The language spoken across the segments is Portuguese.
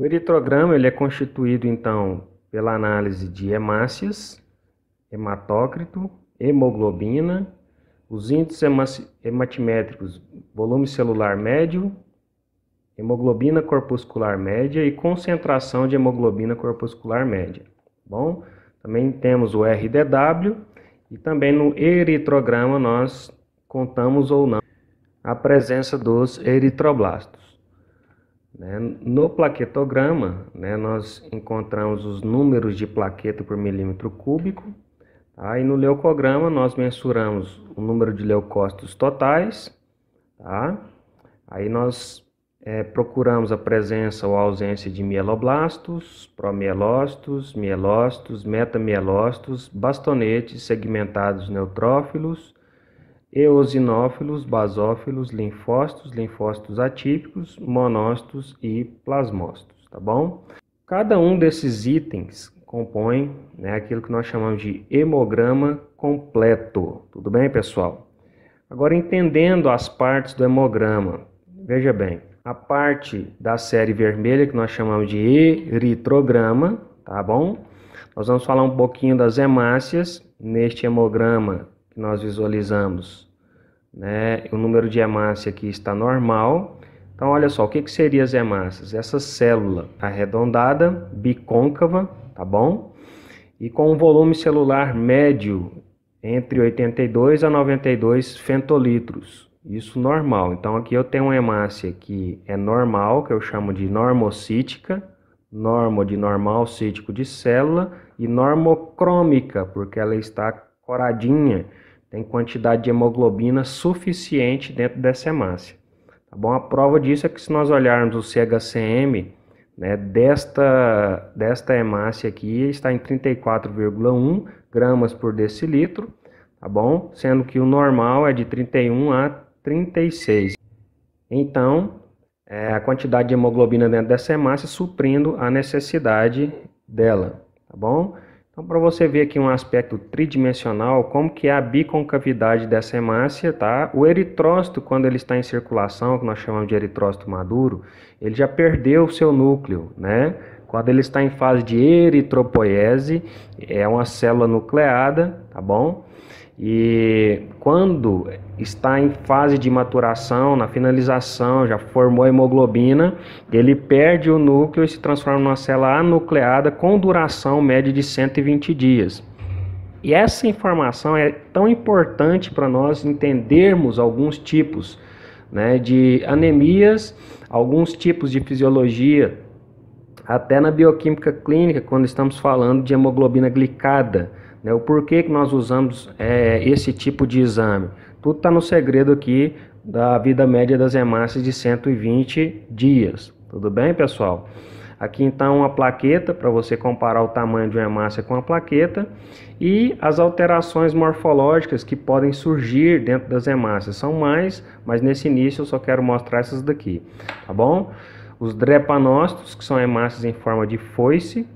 O eritrograma ele é constituído então pela análise de hemácias, hematócrito, hemoglobina, os índices hematimétricos, volume celular médio, hemoglobina corpuscular média e concentração de hemoglobina corpuscular média. Tá bom, também temos o RDW e também no eritrograma nós contamos ou não a presença dos eritroblastos. Né? No plaquetograma, né, nós encontramos os números de plaqueta por milímetro cúbico, tá? e no leucograma nós mensuramos o número de leucócitos totais, tá? aí nós é, procuramos a presença ou ausência de mieloblastos, promielócitos, mielócitos, metamielócitos, bastonetes segmentados neutrófilos, eosinófilos, basófilos, linfócitos, linfócitos atípicos, monócitos e plasmócitos, tá bom? Cada um desses itens compõe né, aquilo que nós chamamos de hemograma completo, tudo bem, pessoal? Agora, entendendo as partes do hemograma, veja bem, a parte da série vermelha que nós chamamos de eritrograma, tá bom? Nós vamos falar um pouquinho das hemácias neste hemograma que nós visualizamos. Né? O número de hemácia aqui está normal. Então, olha só, o que, que seria as hemácias? Essa célula arredondada, bicôncava, tá bom? E com um volume celular médio entre 82 a 92 fentolitros. Isso normal. Então, aqui eu tenho uma hemácia que é normal, que eu chamo de normocítica, normo de normal, cítico de célula, e normocrômica, porque ela está coradinha tem quantidade de hemoglobina suficiente dentro dessa hemácia. Tá bom? A prova disso é que se nós olharmos o CHCM né, desta, desta hemácia aqui, está em 34,1 gramas por decilitro, tá bom? sendo que o normal é de 31 a 36. Então, é a quantidade de hemoglobina dentro dessa hemácia suprindo a necessidade dela, tá bom? Então, para você ver aqui um aspecto tridimensional, como que é a biconcavidade dessa hemácia, tá? O eritrócito, quando ele está em circulação, que nós chamamos de eritrócito maduro, ele já perdeu o seu núcleo, né? Quando ele está em fase de eritropoiese, é uma célula nucleada, tá bom? E quando está em fase de maturação, na finalização, já formou hemoglobina, ele perde o núcleo e se transforma numa célula anucleada com duração média de 120 dias. E essa informação é tão importante para nós entendermos alguns tipos né, de anemias, alguns tipos de fisiologia, até na bioquímica clínica, quando estamos falando de hemoglobina glicada né? O porquê que nós usamos é, esse tipo de exame. Tudo está no segredo aqui da vida média das hemácias de 120 dias. Tudo bem, pessoal? Aqui então uma plaqueta para você comparar o tamanho de uma hemácia com a plaqueta e as alterações morfológicas que podem surgir dentro das hemácias. São mais, mas nesse início eu só quero mostrar essas daqui, tá bom? Os drepanócitos, que são hemácias em forma de foice,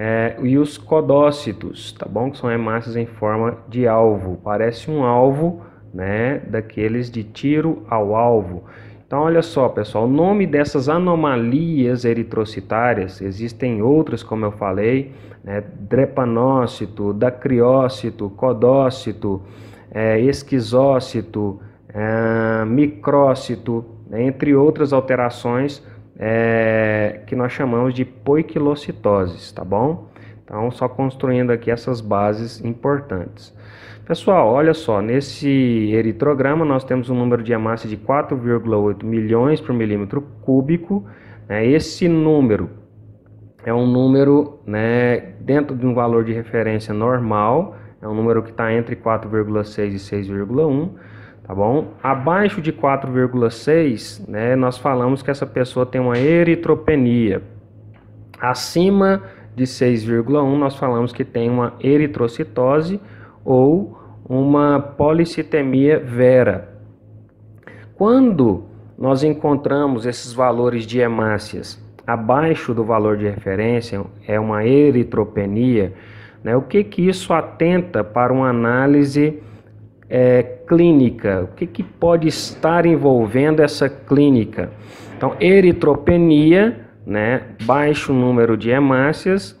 é, e os codócitos, tá bom? Que são hemácias em forma de alvo. Parece um alvo, né? Daqueles de tiro ao alvo. Então, olha só, pessoal, o nome dessas anomalias eritrocitárias, existem outras, como eu falei, né, drepanócito, dacriócito, codócito, é, esquizócito, é, micrócito, né, entre outras alterações é, que nós chamamos de poiquilocitoses, tá bom? Então, só construindo aqui essas bases importantes. Pessoal, olha só, nesse eritrograma nós temos um número de hemácia de 4,8 milhões por milímetro cúbico. Né? Esse número é um número né, dentro de um valor de referência normal, é um número que está entre 4,6 e 6,1 tá bom? Abaixo de 4,6, né, nós falamos que essa pessoa tem uma eritropenia. Acima de 6,1, nós falamos que tem uma eritrocitose ou uma policitemia vera. Quando nós encontramos esses valores de hemácias abaixo do valor de referência, é uma eritropenia, né? o que, que isso atenta para uma análise é, clínica, o que, que pode estar envolvendo essa clínica. Então, eritropenia, né, baixo número de hemácias,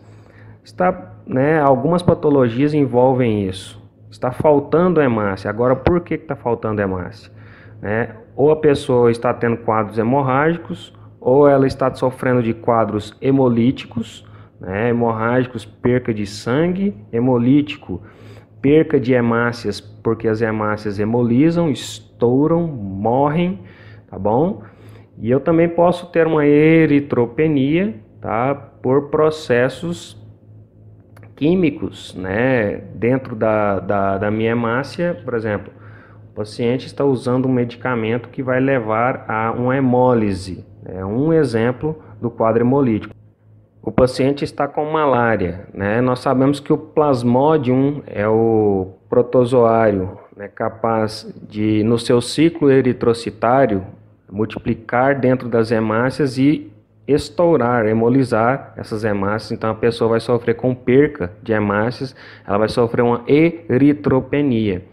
está, né, algumas patologias envolvem isso. Está faltando hemácia. Agora, por que está faltando hemácia? Né? Ou a pessoa está tendo quadros hemorrágicos, ou ela está sofrendo de quadros hemolíticos, né? hemorrágicos, perca de sangue, hemolítico, perca de hemácias, porque as hemácias hemolizam, estouram, morrem, tá bom? E eu também posso ter uma eritropenia, tá? Por processos químicos, né? Dentro da, da, da minha hemácia, por exemplo, o paciente está usando um medicamento que vai levar a uma hemólise. É um exemplo do quadro hemolítico o paciente está com malária, né? Nós sabemos que o plasmodium é o protozoário né, capaz de, no seu ciclo eritrocitário, multiplicar dentro das hemácias e estourar, hemolizar essas hemácias. Então a pessoa vai sofrer com perca de hemácias, ela vai sofrer uma eritropenia,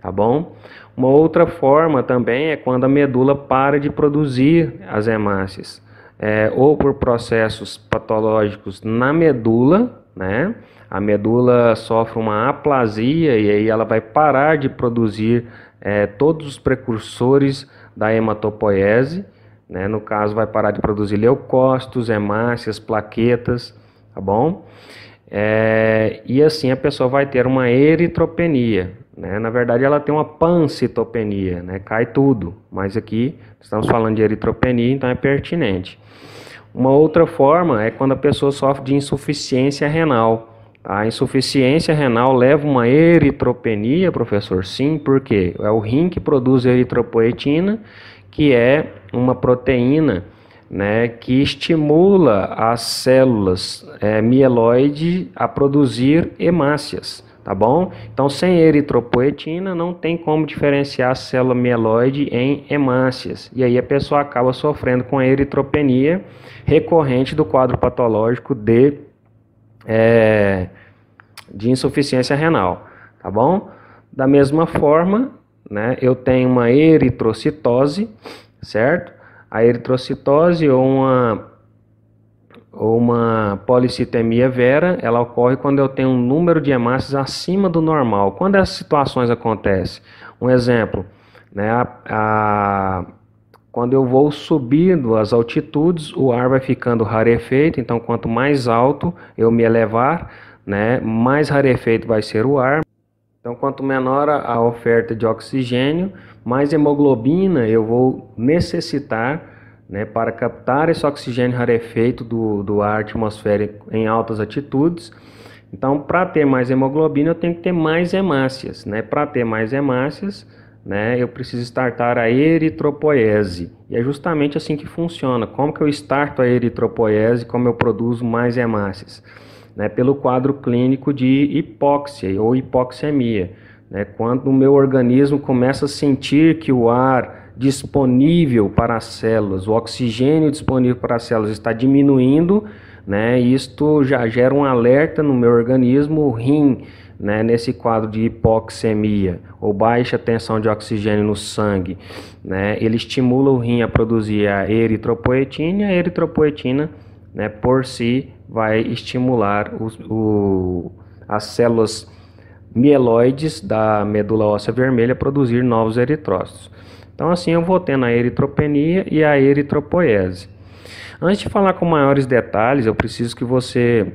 tá bom? Uma outra forma também é quando a medula para de produzir as hemácias é, ou por processos patológicos na medula, né? A medula sofre uma aplasia e aí ela vai parar de produzir é, todos os precursores da hematopoiese, né? No caso, vai parar de produzir leucócitos, hemácias, plaquetas, tá bom? É, e assim a pessoa vai ter uma eritropenia, né? Na verdade, ela tem uma pancitopenia, né? cai tudo, mas aqui estamos falando de eritropenia, então é pertinente. Uma outra forma é quando a pessoa sofre de insuficiência renal. Tá? A insuficiência renal leva uma eritropenia, professor? Sim, porque é o rim que produz eritropoetina, que é uma proteína né, que estimula as células é, mieloide a produzir hemácias tá bom? Então, sem eritropoetina, não tem como diferenciar a célula mieloide em hemácias. E aí a pessoa acaba sofrendo com eritropenia recorrente do quadro patológico de, é, de insuficiência renal, tá bom? Da mesma forma, né, eu tenho uma eritrocitose, certo? A eritrocitose ou uma ou uma policitemia vera, ela ocorre quando eu tenho um número de hemácias acima do normal. Quando essas situações acontecem, um exemplo, né, a, a, quando eu vou subindo as altitudes, o ar vai ficando rarefeito, então quanto mais alto eu me elevar, né, mais rarefeito vai ser o ar. Então, quanto menor a oferta de oxigênio, mais hemoglobina eu vou necessitar né, para captar esse oxigênio rarefeito do, do ar atmosférico em altas atitudes. Então, para ter mais hemoglobina, eu tenho que ter mais hemácias. Né? Para ter mais hemácias, né, eu preciso startar a eritropoiese. E é justamente assim que funciona. Como que eu starto a eritropoiese, como eu produzo mais hemácias? Né, pelo quadro clínico de hipóxia ou hipoxemia. Né? Quando o meu organismo começa a sentir que o ar disponível para as células, o oxigênio disponível para as células está diminuindo, né? Isto já gera um alerta no meu organismo, o rim, né? Nesse quadro de hipoxemia ou baixa tensão de oxigênio no sangue, né? Ele estimula o rim a produzir a eritropoetina, e a eritropoetina, né? Por si vai estimular os, o, as células mieloides da medula óssea vermelha a produzir novos eritrócitos. Então, assim, eu vou tendo a eritropenia e a eritropoiese. Antes de falar com maiores detalhes, eu preciso que você.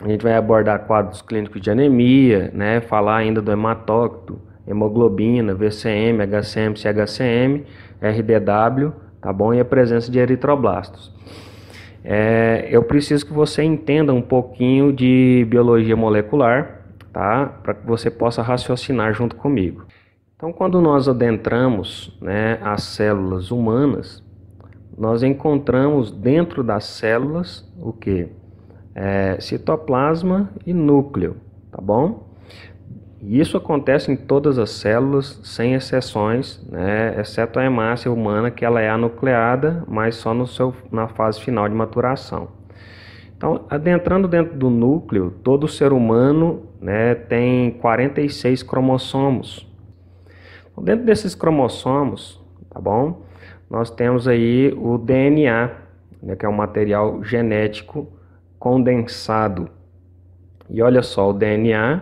A gente vai abordar quadros clínicos de anemia, né? falar ainda do hematócito, hemoglobina, VCM, HCM, CHCM, RDW, tá bom? E a presença de eritroblastos. É, eu preciso que você entenda um pouquinho de biologia molecular, tá? Para que você possa raciocinar junto comigo. Então, quando nós adentramos né, as células humanas, nós encontramos dentro das células o que? É, citoplasma e núcleo, tá bom? E isso acontece em todas as células, sem exceções, né? exceto a hemácia humana, que ela é anucleada, mas só no seu, na fase final de maturação. Então, adentrando dentro do núcleo, todo ser humano né, tem 46 cromossomos. Então, dentro desses cromossomos, tá bom? Nós temos aí o DNA, né, que é um material genético condensado. E olha só, o DNA,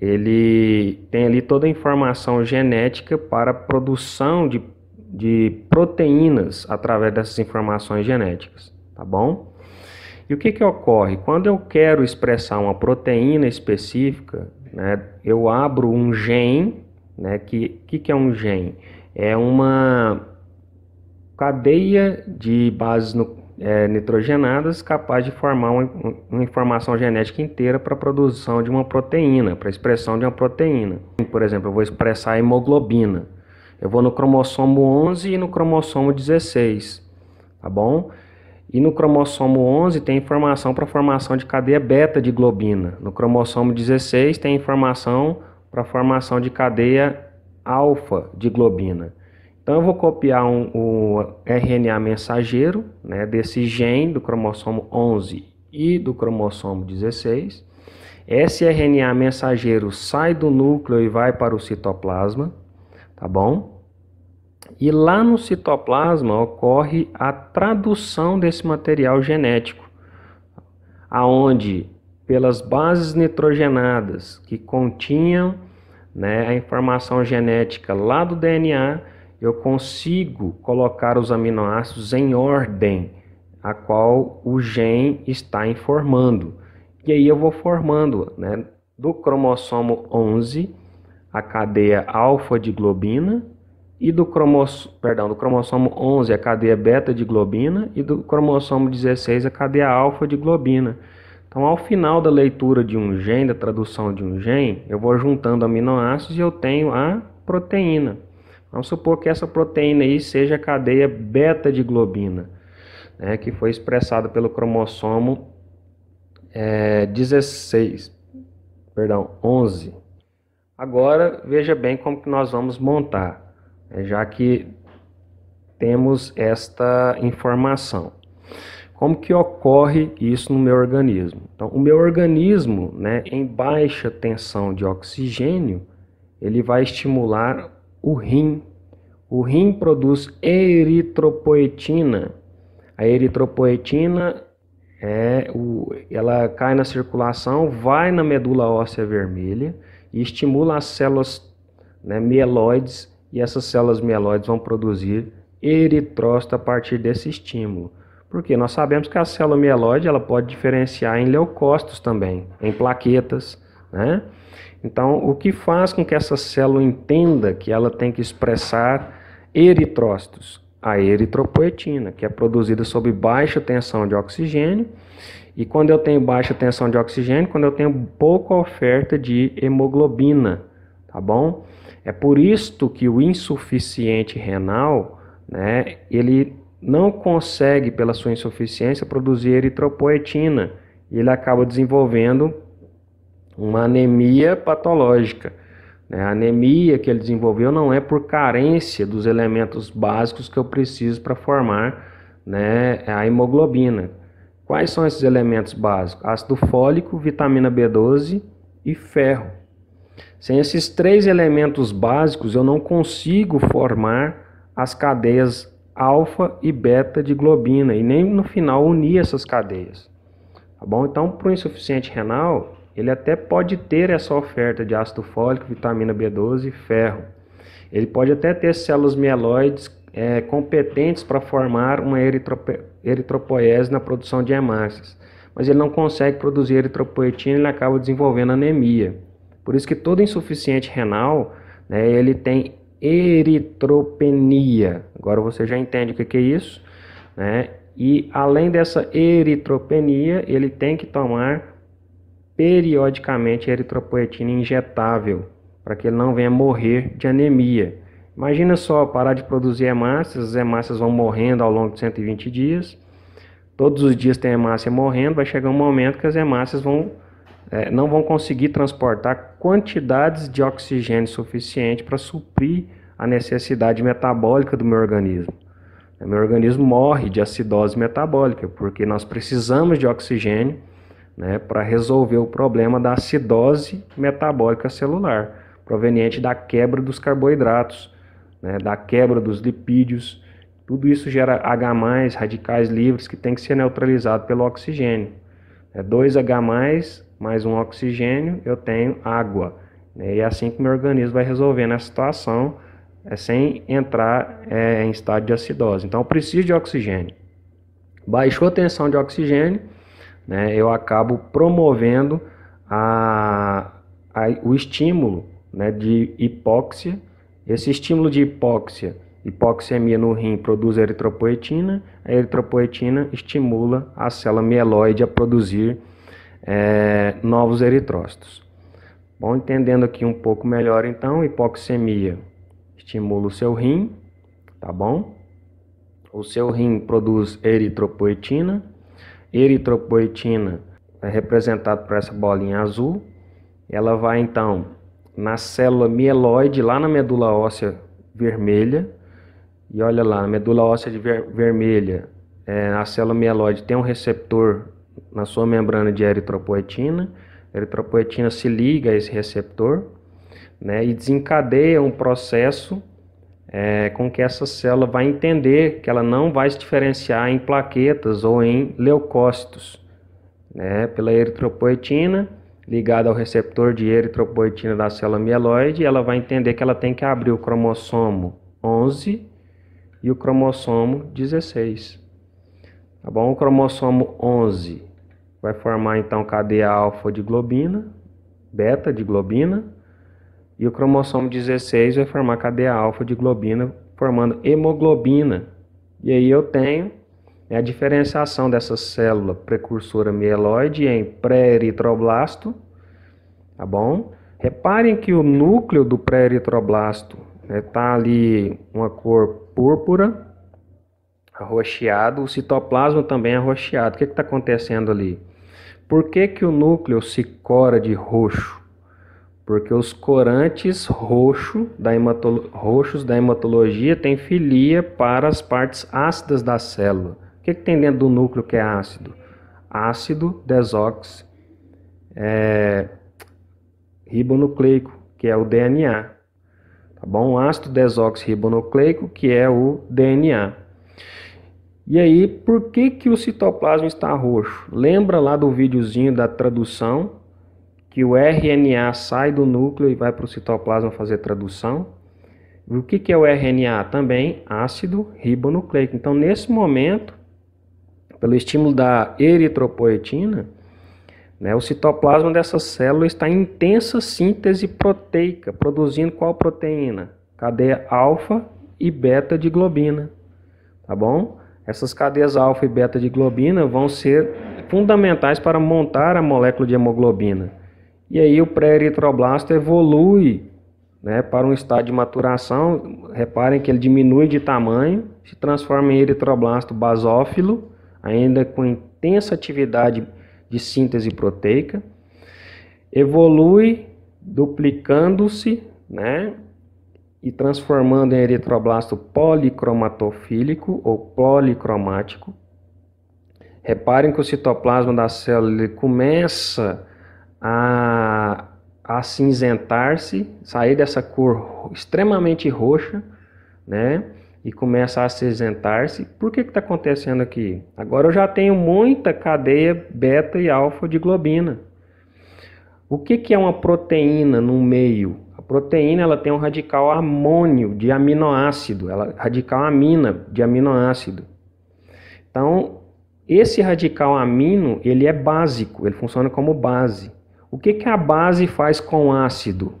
ele tem ali toda a informação genética para a produção de, de proteínas através dessas informações genéticas, tá bom? E o que, que ocorre? Quando eu quero expressar uma proteína específica, né, eu abro um gene né? Que que, que é um gene? É uma cadeia de bases no, é, nitrogenadas capaz de formar uma, uma informação genética inteira para a produção de uma proteína, para a expressão de uma proteína. Por exemplo, eu vou expressar a hemoglobina. Eu vou no cromossomo 11 e no cromossomo 16, tá bom? E no cromossomo 11 tem informação para a formação de cadeia beta de globina. No cromossomo 16 tem informação para a formação de cadeia alfa de globina. Então eu vou copiar um, o RNA mensageiro né, desse gene do cromossomo 11 e do cromossomo 16. Esse RNA mensageiro sai do núcleo e vai para o citoplasma, tá bom? E lá no citoplasma ocorre a tradução desse material genético, aonde pelas bases nitrogenadas que continham né, a informação genética lá do DNA, eu consigo colocar os aminoácidos em ordem a qual o gene está informando. E aí eu vou formando, né, do cromossomo 11 a cadeia alfa de globina e do cromossomo, perdão, do cromossomo 11 a cadeia beta de globina e do cromossomo 16 a cadeia alfa de globina. Então, ao final da leitura de um gene, da tradução de um gene, eu vou juntando aminoácidos e eu tenho a proteína. Vamos supor que essa proteína aí seja a cadeia beta de globina, né, que foi expressada pelo cromossomo é, 16, perdão, 11. Agora, veja bem como que nós vamos montar, né, já que temos esta informação. Como que ocorre isso no meu organismo? Então, o meu organismo, né, em baixa tensão de oxigênio, ele vai estimular o rim. O rim produz eritropoetina. A eritropoetina é o, ela cai na circulação, vai na medula óssea vermelha e estimula as células né, mieloides e essas células mieloides vão produzir eritrócito a partir desse estímulo. Porque nós sabemos que a célula mieloide ela pode diferenciar em leucócitos também, em plaquetas, né? Então, o que faz com que essa célula entenda que ela tem que expressar eritrócitos? A eritropoetina, que é produzida sob baixa tensão de oxigênio. E quando eu tenho baixa tensão de oxigênio, quando eu tenho pouca oferta de hemoglobina, tá bom? É por isto que o insuficiente renal, né, ele não consegue, pela sua insuficiência, produzir eritropoetina e ele acaba desenvolvendo uma anemia patológica. Né? A anemia que ele desenvolveu não é por carência dos elementos básicos que eu preciso para formar né, a hemoglobina. Quais são esses elementos básicos? Ácido fólico, vitamina B12 e ferro. Sem esses três elementos básicos, eu não consigo formar as cadeias alfa e beta de globina e nem no final unir essas cadeias. Tá bom? Então, para o insuficiente renal, ele até pode ter essa oferta de ácido fólico, vitamina B12 e ferro. Ele pode até ter células mieloides é, competentes para formar uma eritropo eritropoiese na produção de hemácias, mas ele não consegue produzir eritropoetina e ele acaba desenvolvendo anemia. Por isso que todo insuficiente renal, né, ele tem eritropenia. Agora você já entende o que é isso, né? E além dessa eritropenia, ele tem que tomar periodicamente eritropoetina injetável para que ele não venha morrer de anemia. Imagina só parar de produzir hemácias, as hemácias vão morrendo ao longo de 120 dias. Todos os dias tem hemácia morrendo, vai chegar um momento que as hemácias vão é, não vão conseguir transportar quantidades de oxigênio suficiente para suprir a necessidade metabólica do meu organismo. É, meu organismo morre de acidose metabólica, porque nós precisamos de oxigênio né, para resolver o problema da acidose metabólica celular, proveniente da quebra dos carboidratos, né, da quebra dos lipídios. Tudo isso gera H, radicais livres, que tem que ser neutralizado pelo oxigênio. É 2H, mais um oxigênio, eu tenho água. Né? E é assim que meu organismo vai resolver nessa situação é, sem entrar é, em estado de acidose. Então, eu preciso de oxigênio. Baixou a tensão de oxigênio, né? eu acabo promovendo a, a, o estímulo né, de hipóxia. Esse estímulo de hipóxia, hipoxemia no rim produz eritropoetina, a eritropoetina estimula a célula mieloide a produzir é, novos eritrócitos. Bom, entendendo aqui um pouco melhor, então, hipoxemia estimula o seu rim, tá bom? O seu rim produz eritropoetina. Eritropoetina é representado por essa bolinha azul. Ela vai então na célula mieloide, lá na medula óssea vermelha. E olha lá, na medula óssea ver vermelha, é, a célula mieloide tem um receptor na sua membrana de eritropoetina. A eritropoetina se liga a esse receptor né, e desencadeia um processo é, com que essa célula vai entender que ela não vai se diferenciar em plaquetas ou em leucócitos. Né, pela eritropoetina, ligada ao receptor de eritropoetina da célula mieloide, ela vai entender que ela tem que abrir o cromossomo 11 e o cromossomo 16. Tá bom? O cromossomo 11 vai formar então cadeia alfa de globina, beta de globina, e o cromossomo 16 vai formar cadeia alfa de globina, formando hemoglobina. E aí eu tenho né, a diferenciação dessa célula precursora mieloide em pré-eritroblasto, tá bom? Reparem que o núcleo do pré-eritroblasto está né, tá ali uma cor púrpura, arroxeado, o citoplasma também é arroxeado. O que está acontecendo ali? Por que, que o núcleo se cora de roxo? Porque os corantes roxo da hematolo... roxos da hematologia têm filia para as partes ácidas da célula. O que, que tem dentro do núcleo que é ácido? Ácido desox é... ribonucleico, que é o DNA. Tá bom? Ácido desoxirribonucleico, que é o DNA. E aí, por que, que o citoplasma está roxo? Lembra lá do videozinho da tradução, que o RNA sai do núcleo e vai para o citoplasma fazer tradução? O que, que é o RNA? Também ácido ribonucleico. Então, nesse momento, pelo estímulo da eritropoetina, né, o citoplasma dessa célula está em intensa síntese proteica, produzindo qual proteína? Cadeia alfa e beta de globina. Tá bom? Essas cadeias alfa e beta de globina vão ser fundamentais para montar a molécula de hemoglobina. E aí o pré-eritroblasto evolui né, para um estado de maturação. Reparem que ele diminui de tamanho, se transforma em eritroblasto basófilo, ainda com intensa atividade de síntese proteica. Evolui duplicando-se, né, e transformando em eritroblasto policromatofílico ou policromático. Reparem que o citoplasma da célula começa a acinzentar-se, sair dessa cor extremamente roxa, né? E começa a acinzentar-se. Por que está acontecendo aqui? Agora eu já tenho muita cadeia beta e alfa de globina. O que, que é uma proteína no meio? proteína ela tem um radical amônio de aminoácido, ela radical amina de aminoácido. Então, esse radical amino, ele é básico, ele funciona como base. O que, que a base faz com o ácido?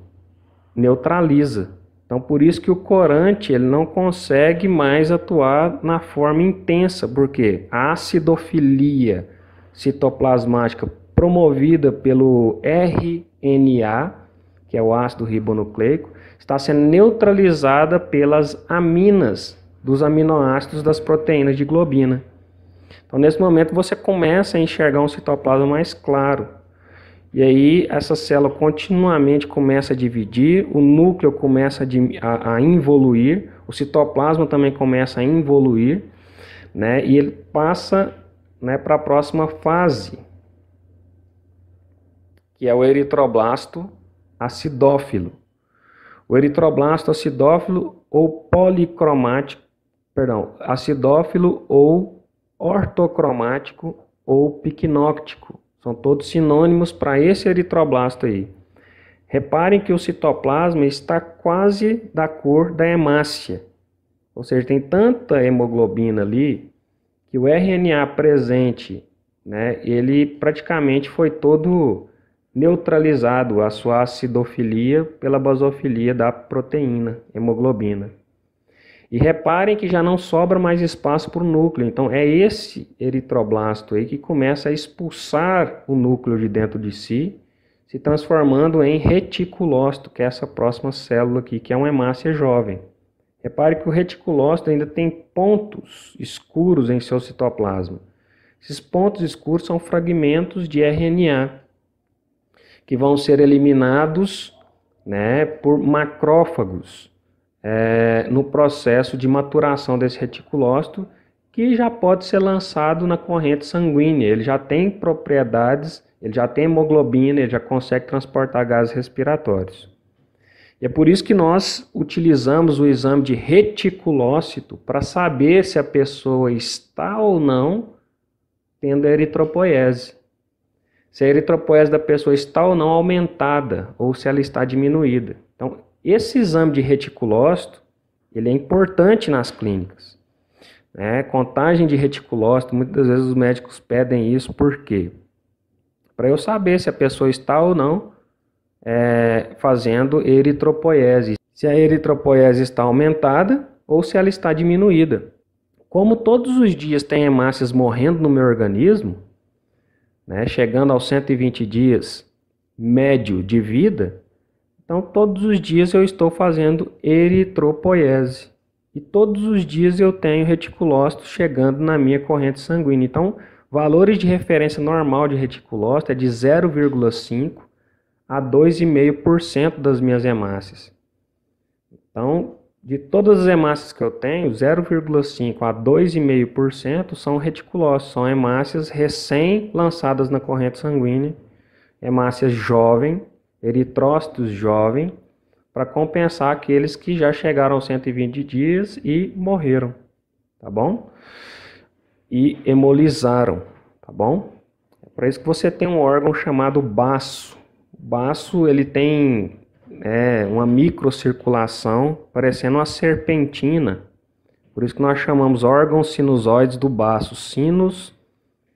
Neutraliza. Então, por isso que o corante ele não consegue mais atuar na forma intensa, porque a acidofilia citoplasmática promovida pelo RNA, que é o ácido ribonucleico, está sendo neutralizada pelas aminas dos aminoácidos das proteínas de globina. Então, nesse momento, você começa a enxergar um citoplasma mais claro. E aí, essa célula continuamente começa a dividir, o núcleo começa a, a involuir, o citoplasma também começa a involuir, né? E ele passa né, para a próxima fase, que é o eritroblasto acidófilo. O eritroblasto acidófilo ou policromático, perdão, acidófilo ou ortocromático ou piquinóctico. São todos sinônimos para esse eritroblasto aí. Reparem que o citoplasma está quase da cor da hemácia. Ou seja, tem tanta hemoglobina ali que o RNA presente, né, ele praticamente foi todo neutralizado a sua acidofilia pela basofilia da proteína hemoglobina. E reparem que já não sobra mais espaço para o núcleo. Então é esse eritroblasto aí que começa a expulsar o núcleo de dentro de si, se transformando em reticulócito, que é essa próxima célula aqui, que é uma hemácia jovem. Repare que o reticulócito ainda tem pontos escuros em seu citoplasma. Esses pontos escuros são fragmentos de RNA que vão ser eliminados né, por macrófagos é, no processo de maturação desse reticulócito, que já pode ser lançado na corrente sanguínea. Ele já tem propriedades, ele já tem hemoglobina, ele já consegue transportar gases respiratórios. E é por isso que nós utilizamos o exame de reticulócito para saber se a pessoa está ou não tendo eritropoiese se a eritropoese da pessoa está ou não aumentada ou se ela está diminuída. Então, esse exame de reticulócito, ele é importante nas clínicas. Né? Contagem de reticulócito, muitas vezes os médicos pedem isso por quê? Para eu saber se a pessoa está ou não é, fazendo eritropoese. Se a eritropoese está aumentada ou se ela está diminuída. Como todos os dias tem hemácias morrendo no meu organismo, né, chegando aos 120 dias médio de vida, então todos os dias eu estou fazendo eritropoiese. E todos os dias eu tenho reticulócito chegando na minha corrente sanguínea. Então, valores de referência normal de reticulócito é de 0,5 a 2,5% das minhas hemácias. Então, de todas as hemácias que eu tenho, 0,5 a 2,5% são reticulócitos, são hemácias recém-lançadas na corrente sanguínea, hemácias jovem, eritrócitos jovem, para compensar aqueles que já chegaram aos 120 dias e morreram, tá bom? E hemolizaram, tá bom? É para isso que você tem um órgão chamado baço. O baço ele tem é uma microcirculação parecendo uma serpentina. Por isso que nós chamamos órgãos sinusoides do baço. Sinus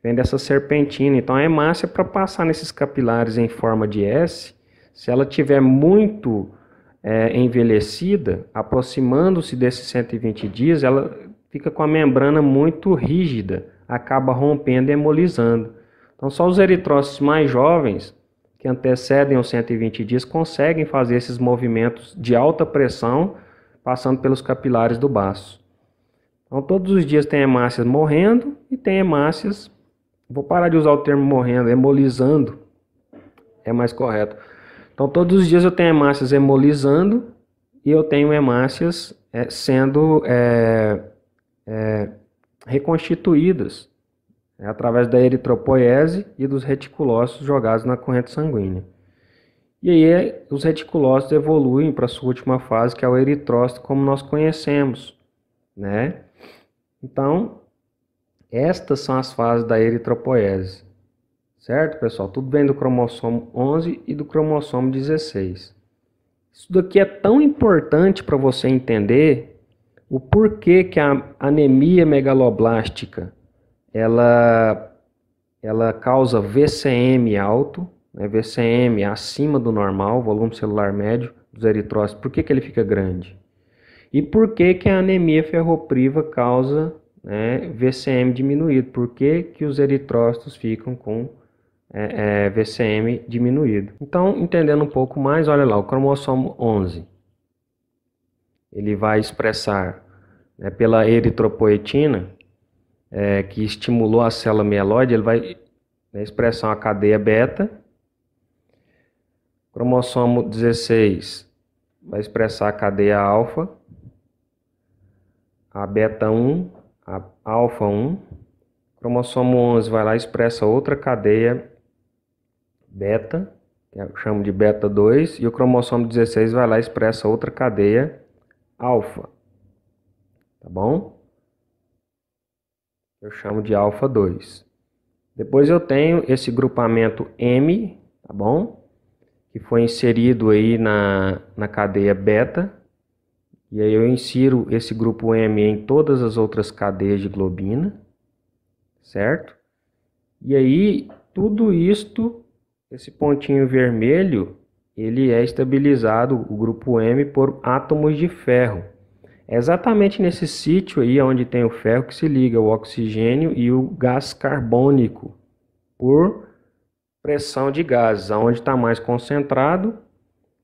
vem dessa serpentina. Então é a hemácia para passar nesses capilares em forma de S, se ela tiver muito é, envelhecida, aproximando-se desses 120 dias, ela fica com a membrana muito rígida, acaba rompendo e hemolizando. Então só os eritrócitos mais jovens que antecedem os 120 dias conseguem fazer esses movimentos de alta pressão passando pelos capilares do baço. Então, todos os dias tem hemácias morrendo e tem hemácias, vou parar de usar o termo morrendo, hemolizando, é mais correto. Então, todos os dias eu tenho hemácias hemolizando e eu tenho hemácias é, sendo é, é, reconstituídas né, através da eritropoiese e dos reticulócitos jogados na corrente sanguínea. E aí é, os reticulócitos evoluem para a sua última fase, que é o eritrócito, como nós conhecemos, né? Então, estas são as fases da eritropoiese. Certo, pessoal? Tudo vem do cromossomo 11 e do cromossomo 16. Isso daqui é tão importante para você entender o porquê que a anemia megaloblástica ela, ela causa VCM alto, né, VCM acima do normal, volume celular médio dos eritrócitos. Por que, que ele fica grande? E por que, que a anemia ferropriva causa né, VCM diminuído? Por que, que os eritrócitos ficam com é, é, VCM diminuído? Então, entendendo um pouco mais, olha lá, o cromossomo 11. Ele vai expressar né, pela eritropoetina é, que estimulou a célula mieloide, ele vai né, expressar uma cadeia beta. O cromossomo 16 vai expressar a cadeia alfa, a beta 1, a alfa 1. O cromossomo 11 vai lá e expressa outra cadeia beta, que eu chamo de beta 2, e o cromossomo 16 vai lá e expressa outra cadeia alfa. Tá bom? eu chamo de alfa 2. Depois eu tenho esse grupamento M, tá bom? Que foi inserido aí na, na cadeia beta. E aí eu insiro esse grupo M em todas as outras cadeias de globina, certo? E aí tudo isto, esse pontinho vermelho, ele é estabilizado, o grupo M, por átomos de ferro. É exatamente nesse sítio aí onde tem o ferro que se liga o oxigênio e o gás carbônico por pressão de gases, aonde está mais concentrado,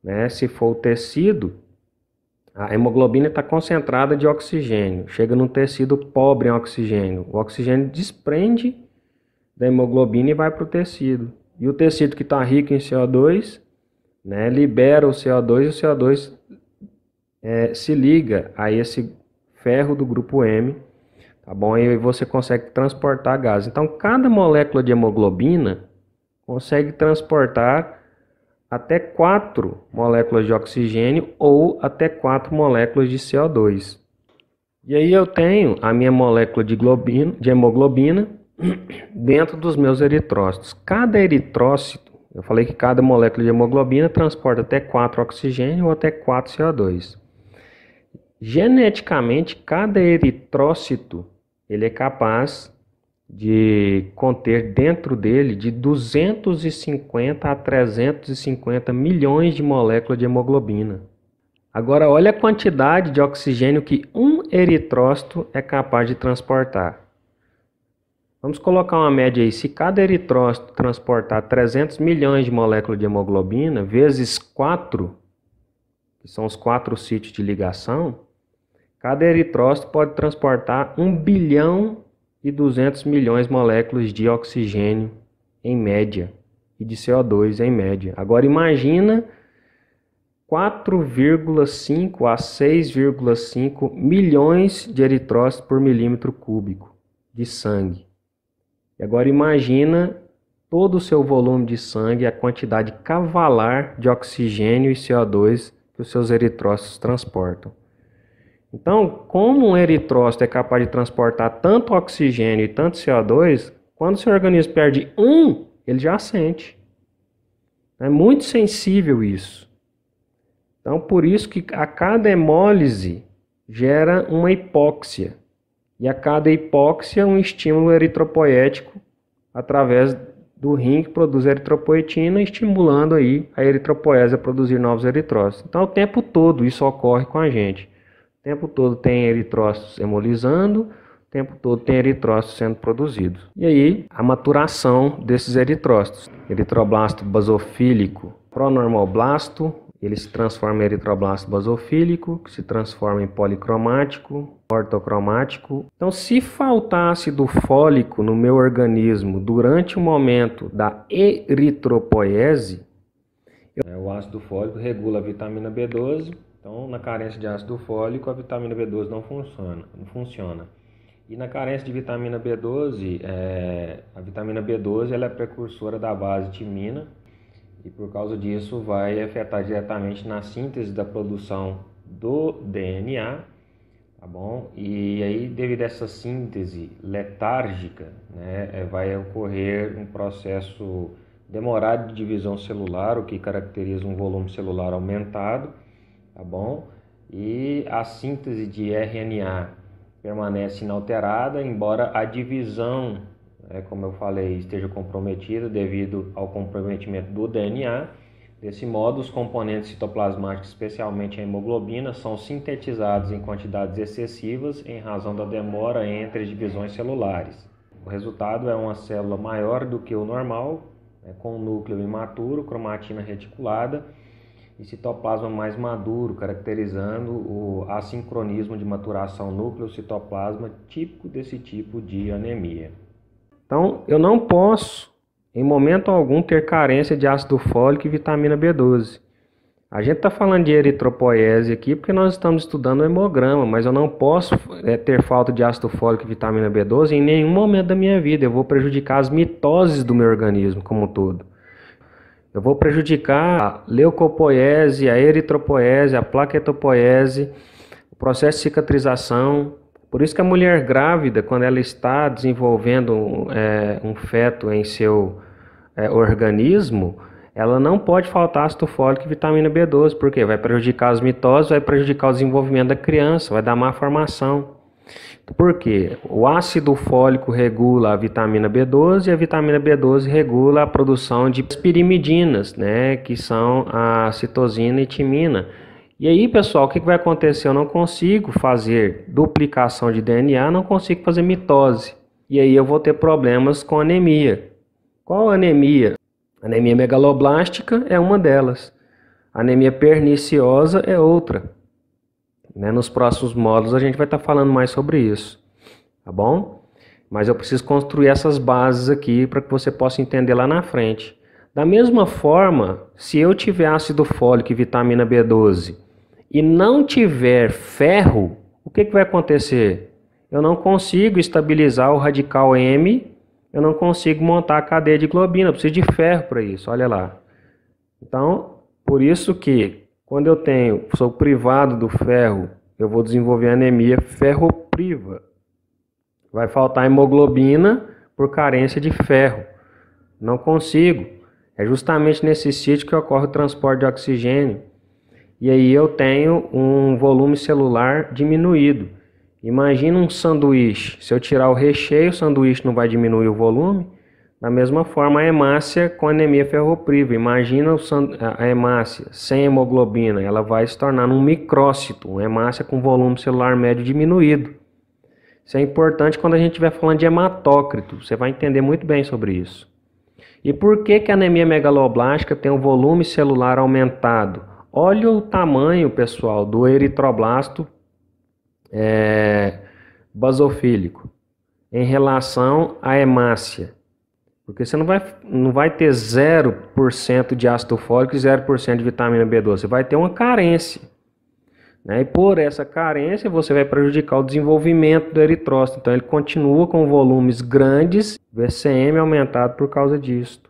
né? Se for o tecido, a hemoglobina está concentrada de oxigênio, chega num tecido pobre em oxigênio. O oxigênio desprende da hemoglobina e vai para o tecido. E o tecido que está rico em CO2, né, libera o CO2 e o CO2 é, se liga a esse ferro do grupo M, tá bom? E você consegue transportar gás. Então, cada molécula de hemoglobina consegue transportar até 4 moléculas de oxigênio ou até 4 moléculas de CO2. E aí eu tenho a minha molécula de, globina, de hemoglobina dentro dos meus eritrócitos. Cada eritrócito, eu falei que cada molécula de hemoglobina transporta até 4 oxigênio ou até 4 CO2. Geneticamente, cada eritrócito ele é capaz de conter dentro dele de 250 a 350 milhões de moléculas de hemoglobina. Agora, olha a quantidade de oxigênio que um eritrócito é capaz de transportar. Vamos colocar uma média aí. Se cada eritrócito transportar 300 milhões de moléculas de hemoglobina, vezes 4, que são os quatro sítios de ligação, Cada eritrócito pode transportar 1 bilhão e 200 milhões de moléculas de oxigênio em média e de CO2 em média. Agora imagina 4,5 a 6,5 milhões de eritrócitos por milímetro cúbico de sangue. E agora imagina todo o seu volume de sangue, a quantidade cavalar de oxigênio e CO2 que os seus eritrócitos transportam. Então, como um eritrócito é capaz de transportar tanto oxigênio e tanto CO2, quando o seu organismo perde um, ele já sente. É muito sensível isso. Então, por isso que a cada hemólise gera uma hipóxia. E a cada hipóxia, um estímulo eritropoético através do rim que produz eritropoetina, estimulando aí a eritropoese a produzir novos eritrócitos. Então, o tempo todo isso ocorre com a gente. O tempo todo tem eritrócitos hemolizando, o tempo todo tem eritrócitos sendo produzidos. E aí, a maturação desses eritrócitos. Eritroblasto basofílico, pronormoblasto, ele se transforma em eritroblasto basofílico, que se transforma em policromático, ortocromático. Então, se faltasse ácido fólico no meu organismo durante o momento da eritropoiese, é, o ácido fólico regula a vitamina B12, então, na carência de ácido fólico, a vitamina B12 não funciona. Não funciona. E na carência de vitamina B12, é, a vitamina B12 ela é precursora da base timina e por causa disso vai afetar diretamente na síntese da produção do DNA, tá bom? E aí devido a essa síntese letárgica, né, é, vai ocorrer um processo demorado de divisão celular, o que caracteriza um volume celular aumentado tá bom? E a síntese de RNA permanece inalterada, embora a divisão, né, como eu falei, esteja comprometida devido ao comprometimento do DNA. Desse modo, os componentes citoplasmáticos, especialmente a hemoglobina, são sintetizados em quantidades excessivas em razão da demora entre as divisões celulares. O resultado é uma célula maior do que o normal, né, com um núcleo imaturo, cromatina reticulada e citoplasma mais maduro, caracterizando o assincronismo de maturação núcleo-citoplasma típico desse tipo de anemia. Então, eu não posso, em momento algum, ter carência de ácido fólico e vitamina B12. A gente está falando de eritropoiese aqui porque nós estamos estudando o hemograma, mas eu não posso é, ter falta de ácido fólico e vitamina B12 em nenhum momento da minha vida. Eu vou prejudicar as mitoses do meu organismo como um todo. Eu vou prejudicar a leucopoiese, a eritropoiese, a plaquetopoiese, o processo de cicatrização. Por isso que a mulher grávida, quando ela está desenvolvendo é, um feto em seu é, organismo, ela não pode faltar ácido fólico e vitamina B12, porque vai prejudicar as mitoses, vai prejudicar o desenvolvimento da criança, vai dar má formação. Porque o ácido fólico regula a vitamina B12 e a vitamina B12 regula a produção de pirimidinas, né, que são a citosina e timina. E aí, pessoal, o que vai acontecer? Eu não consigo fazer duplicação de DNA, não consigo fazer mitose. E aí eu vou ter problemas com anemia. Qual anemia? Anemia megaloblástica é uma delas. Anemia perniciosa é outra. Né? Nos próximos módulos a gente vai estar tá falando mais sobre isso, tá bom? Mas eu preciso construir essas bases aqui para que você possa entender lá na frente. Da mesma forma, se eu tiver ácido fólico e vitamina B12 e não tiver ferro, o que, que vai acontecer? Eu não consigo estabilizar o radical M, eu não consigo montar a cadeia de globina, eu preciso de ferro para isso, olha lá. Então, por isso que quando eu tenho, sou privado do ferro, eu vou desenvolver anemia ferropriva. Vai faltar hemoglobina por carência de ferro. Não consigo. É justamente nesse sítio que ocorre o transporte de oxigênio. E aí eu tenho um volume celular diminuído. Imagina um sanduíche. Se eu tirar o recheio, o sanduíche não vai diminuir o volume? Da mesma forma, a hemácia com anemia ferropriva. Imagina a hemácia sem hemoglobina, ela vai se tornar um micrócito, uma hemácia com volume celular médio diminuído. Isso é importante quando a gente estiver falando de hematócrito, você vai entender muito bem sobre isso. E por que, que a anemia megaloblástica tem um volume celular aumentado? Olha o tamanho, pessoal, do eritroblasto é, basofílico em relação à hemácia. Porque você não vai, não vai ter 0% de ácido fólico e 0% de vitamina B12. Você vai ter uma carência. Né? E por essa carência, você vai prejudicar o desenvolvimento do eritrócito. Então, ele continua com volumes grandes, VCM aumentado por causa disso.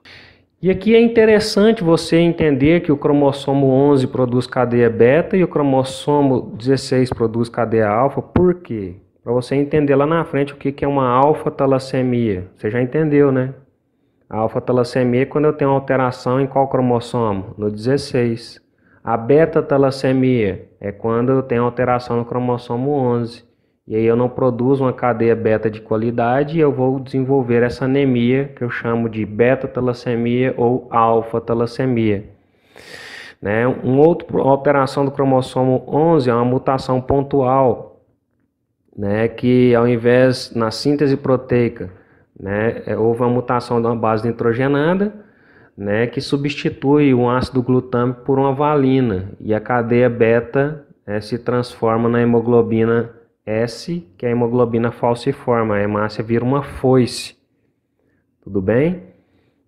E aqui é interessante você entender que o cromossomo 11 produz cadeia beta e o cromossomo 16 produz cadeia alfa. Por quê? Para você entender lá na frente o que é uma alfa-talassemia. Você já entendeu, né? A alfa-talassemia é quando eu tenho alteração em qual cromossomo? No 16. A beta-talassemia é quando eu tenho alteração no cromossomo 11. E aí eu não produzo uma cadeia beta de qualidade e eu vou desenvolver essa anemia que eu chamo de beta-talassemia ou alfa-talassemia. Né? Um outra alteração do cromossomo 11 é uma mutação pontual, né? que ao invés na síntese proteica né? É, houve uma mutação de uma base nitrogenada, né, que substitui o ácido glutâmico por uma valina e a cadeia beta né, se transforma na hemoglobina S, que é a hemoglobina falciforme. A hemácia vira uma foice. Tudo bem?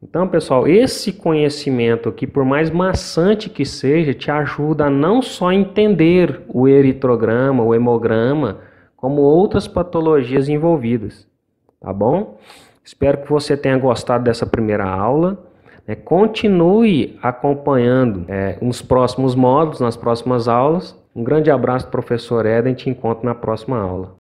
Então, pessoal, esse conhecimento aqui, por mais maçante que seja, te ajuda a não só entender o eritrograma, o hemograma, como outras patologias envolvidas tá bom? Espero que você tenha gostado dessa primeira aula. Né? Continue acompanhando é, os próximos módulos, nas próximas aulas. Um grande abraço, professor Eden. Te encontro na próxima aula.